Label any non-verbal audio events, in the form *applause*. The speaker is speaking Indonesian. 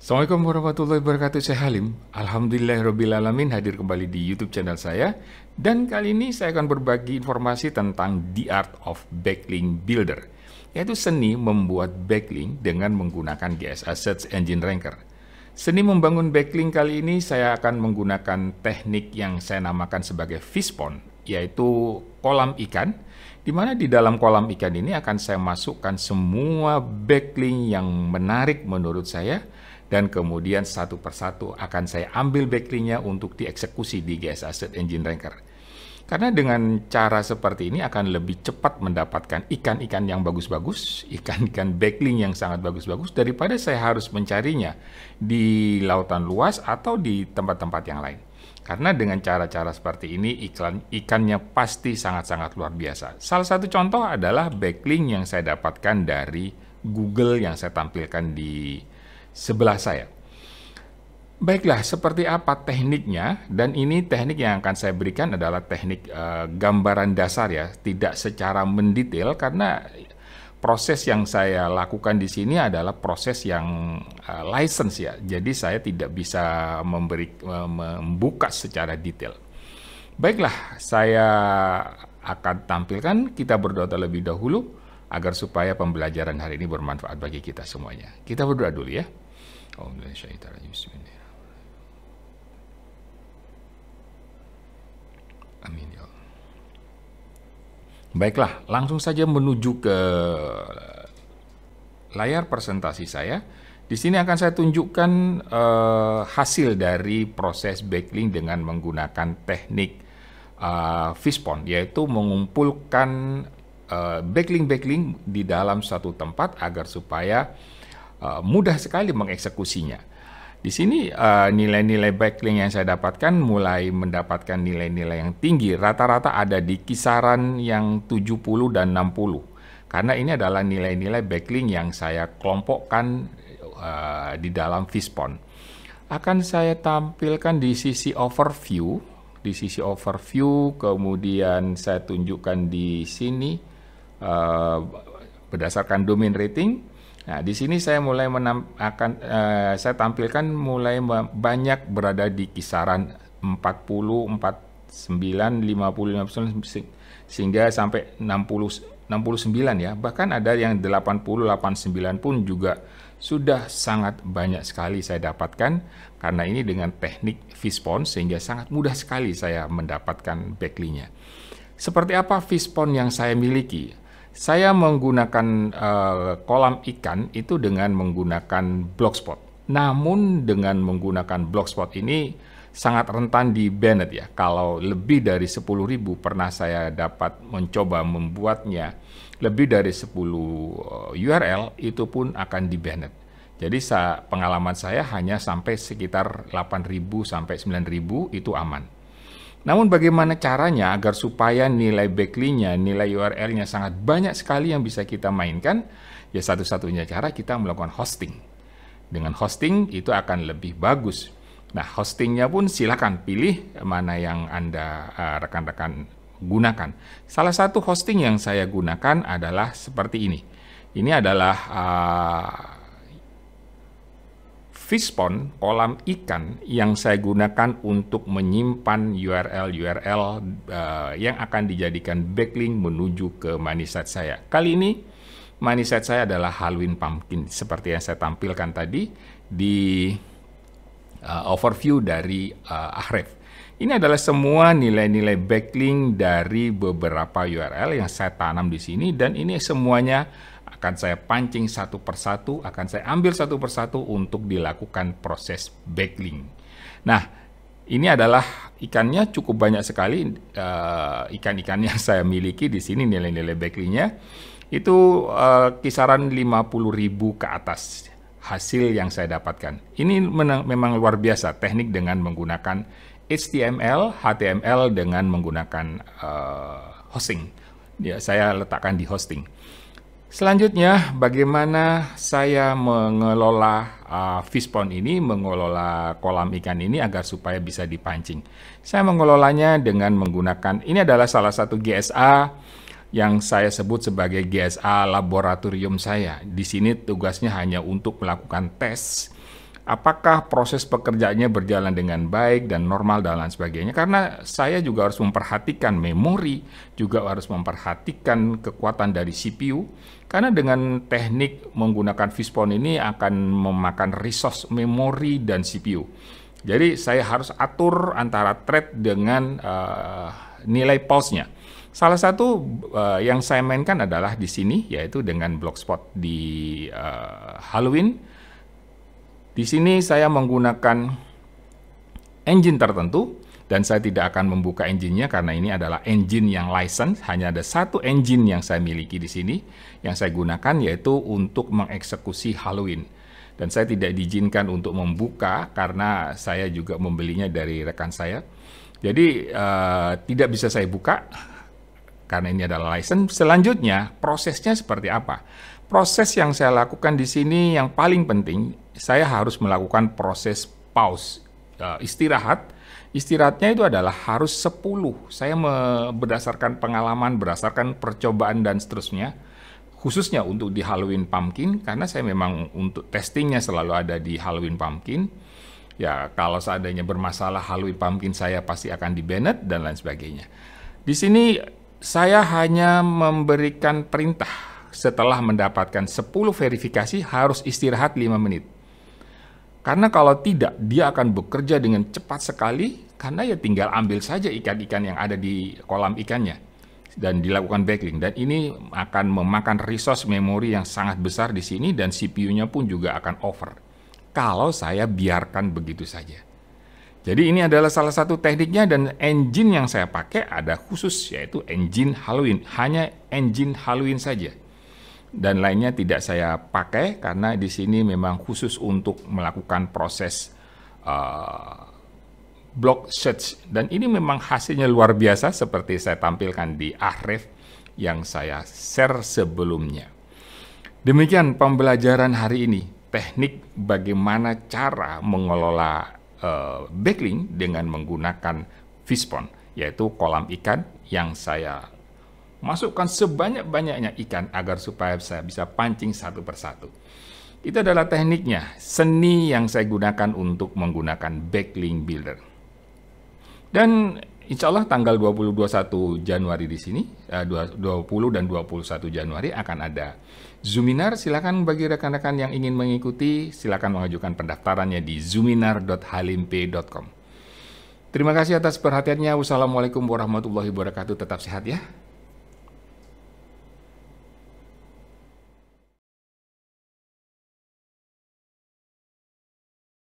Assalamualaikum warahmatullahi wabarakatuh, saya Halim. Alhamdulillahirrabbilalamin hadir kembali di YouTube channel saya. Dan kali ini saya akan berbagi informasi tentang The Art of Backlink Builder, yaitu seni membuat backlink dengan menggunakan GSA Search Engine Ranker. Seni membangun backlink kali ini saya akan menggunakan teknik yang saya namakan sebagai fishpond, yaitu kolam ikan, di mana di dalam kolam ikan ini akan saya masukkan semua backlink yang menarik menurut saya, dan kemudian satu persatu akan saya ambil backlinknya untuk dieksekusi di GS Asset Engine Ranker. Karena dengan cara seperti ini akan lebih cepat mendapatkan ikan-ikan yang bagus-bagus, ikan-ikan backlink yang sangat bagus-bagus daripada saya harus mencarinya di lautan luas atau di tempat-tempat yang lain. Karena dengan cara-cara seperti ini iklan ikannya pasti sangat-sangat luar biasa. Salah satu contoh adalah backlink yang saya dapatkan dari Google yang saya tampilkan di sebelah saya. Baiklah, seperti apa tekniknya? Dan ini teknik yang akan saya berikan adalah teknik e, gambaran dasar ya, tidak secara mendetail karena proses yang saya lakukan di sini adalah proses yang e, license ya. Jadi saya tidak bisa memberi e, membuka secara detail. Baiklah, saya akan tampilkan kita berdoa terlebih dahulu agar supaya pembelajaran hari ini bermanfaat bagi kita semuanya. Kita berdoa dulu ya. Amin ya Baiklah, langsung saja menuju ke layar presentasi saya. Di sini akan saya tunjukkan uh, hasil dari proses backlink dengan menggunakan teknik uh, eh, fishpond, yaitu mengumpulkan backlink eh, backlink di dalam satu tempat agar supaya uh, mudah sekali mengeksekusinya. Di sini uh, nilai-nilai backlink yang saya dapatkan mulai mendapatkan nilai-nilai yang tinggi, rata-rata ada di kisaran yang 70 dan 60. Karena ini adalah nilai-nilai backlink yang saya kelompokkan uh, di dalam Vispon. Akan saya tampilkan di sisi overview, di sisi overview, kemudian saya tunjukkan di sini uh, berdasarkan domain rating. Nah, di sini saya mulai menam, akan uh, saya tampilkan mulai banyak berada di kisaran 40, 49, 50, 50 sehingga sampai 60 69 ya. Bahkan ada yang 80, 89 pun juga sudah sangat banyak sekali saya dapatkan karena ini dengan teknik fishpond sehingga sangat mudah sekali saya mendapatkan backlinknya. Seperti apa fishpond yang saya miliki? Saya menggunakan uh, kolam ikan itu dengan menggunakan blogspot. Namun dengan menggunakan blogspot ini sangat rentan di banned ya. Kalau lebih dari 10.000 pernah saya dapat mencoba membuatnya lebih dari 10 eh, URL itu pun akan di banned. Jadi pengalaman saya hanya sampai sekitar 8.000 sampai 9.000 itu aman. Namun bagaimana caranya agar supaya nilai backlinknya, nilai URL-nya sangat banyak sekali yang bisa kita mainkan? Ya satu-satunya cara kita melakukan hosting. Dengan hosting itu akan lebih bagus. Nah hostingnya pun silakan pilih mana yang Anda eh, rekan-rekan uh, gunakan. Salah satu hosting yang saya gunakan adalah seperti ini. Ini adalah uh, Fishpond, kolam ikan yang saya gunakan untuk menyimpan URL-URL uh, eh, yang akan dijadikan backlink menuju ke manisat saya. Kali ini manisat saya adalah Halloween Pumpkin seperti yang saya tampilkan tadi di uh, overview dari uh, Ahref. Ini adalah semua nilai-nilai backlink dari beberapa URL yang saya tanam di sini dan ini semuanya akan saya pancing satu persatu, akan saya ambil satu persatu untuk dilakukan proses backlink. Nah, ini adalah ikannya cukup banyak sekali uh, ikan-ikan yang *laughs* saya miliki di sini nilai-nilai backlinknya itu uh, kisaran ribu ke atas hasil yang saya dapatkan. Ini memang luar biasa teknik dengan menggunakan HTML, HTML dengan menggunakan uh, hosting. Ya, saya letakkan di hosting. Selanjutnya, bagaimana saya mengelola uh, fish pond ini, mengelola kolam ikan ini agar supaya bisa dipancing. Saya mengelolanya dengan menggunakan, ini adalah salah satu GSA yang saya sebut sebagai GSA laboratorium saya. Di sini tugasnya hanya untuk melakukan tes apakah proses pekerjaannya berjalan dengan baik dan normal dan lain sebagainya karena saya juga harus memperhatikan memori juga harus memperhatikan kekuatan dari CPU karena dengan teknik menggunakan fishbone ini akan memakan resource memori dan CPU jadi saya harus atur antara thread dengan uh, nilai pulse-nya Salah satu uh, yang saya mainkan adalah di sini, yaitu dengan blogspot di uh, Halloween di sini saya menggunakan engine tertentu dan saya tidak akan membuka engine-nya karena ini adalah engine yang license, hanya ada satu engine yang saya miliki di sini yang saya gunakan yaitu untuk mengeksekusi Halloween. Dan saya tidak diizinkan untuk membuka karena saya juga membelinya dari rekan saya. Jadi uh, tidak bisa saya buka karena ini adalah license. Selanjutnya prosesnya seperti apa? Proses yang saya lakukan di sini yang paling penting saya harus melakukan proses pause, uh, istirahat. Istirahatnya itu adalah harus 10. Saya berdasarkan pengalaman, berdasarkan percobaan dan seterusnya, khususnya untuk di Halloween Pumpkin, karena saya memang untuk testingnya selalu ada di Halloween Pumpkin. Ya, kalau seandainya bermasalah Halloween Pumpkin saya pasti akan di banned dan lain sebagainya. Di sini saya hanya memberikan perintah setelah mendapatkan 10 verifikasi harus istirahat 5 menit. Karena kalau tidak, dia akan bekerja dengan cepat sekali karena ya tinggal ambil saja ikan-ikan yang ada di kolam ikannya dan dilakukan backlink dan ini akan memakan resource memori yang sangat besar di sini dan CPU-nya pun juga akan over. Kalau saya biarkan begitu saja. Jadi ini adalah salah satu tekniknya dan engine yang saya pakai ada khusus yaitu engine Halloween, hanya engine Halloween saja dan lainnya tidak saya pakai karena di sini memang khusus untuk melakukan proses uh, block search dan ini memang hasilnya luar biasa seperti saya tampilkan di ahref yang saya share sebelumnya. Demikian pembelajaran hari ini teknik bagaimana cara mengelola uh, backlink dengan menggunakan fishpond yaitu kolam ikan yang saya Masukkan sebanyak-banyaknya ikan agar supaya saya bisa pancing satu persatu. Itu adalah tekniknya, seni yang saya gunakan untuk menggunakan backlink builder. Dan insya Allah tanggal 20-21 Januari di sini, 20 eh, dan 21 Januari akan ada Zuminar. Silakan bagi rekan-rekan yang ingin mengikuti, silakan mengajukan pendaftarannya di zuminar.halimp.com. Terima kasih atas perhatiannya. Wassalamualaikum warahmatullahi wabarakatuh. Tetap sehat ya.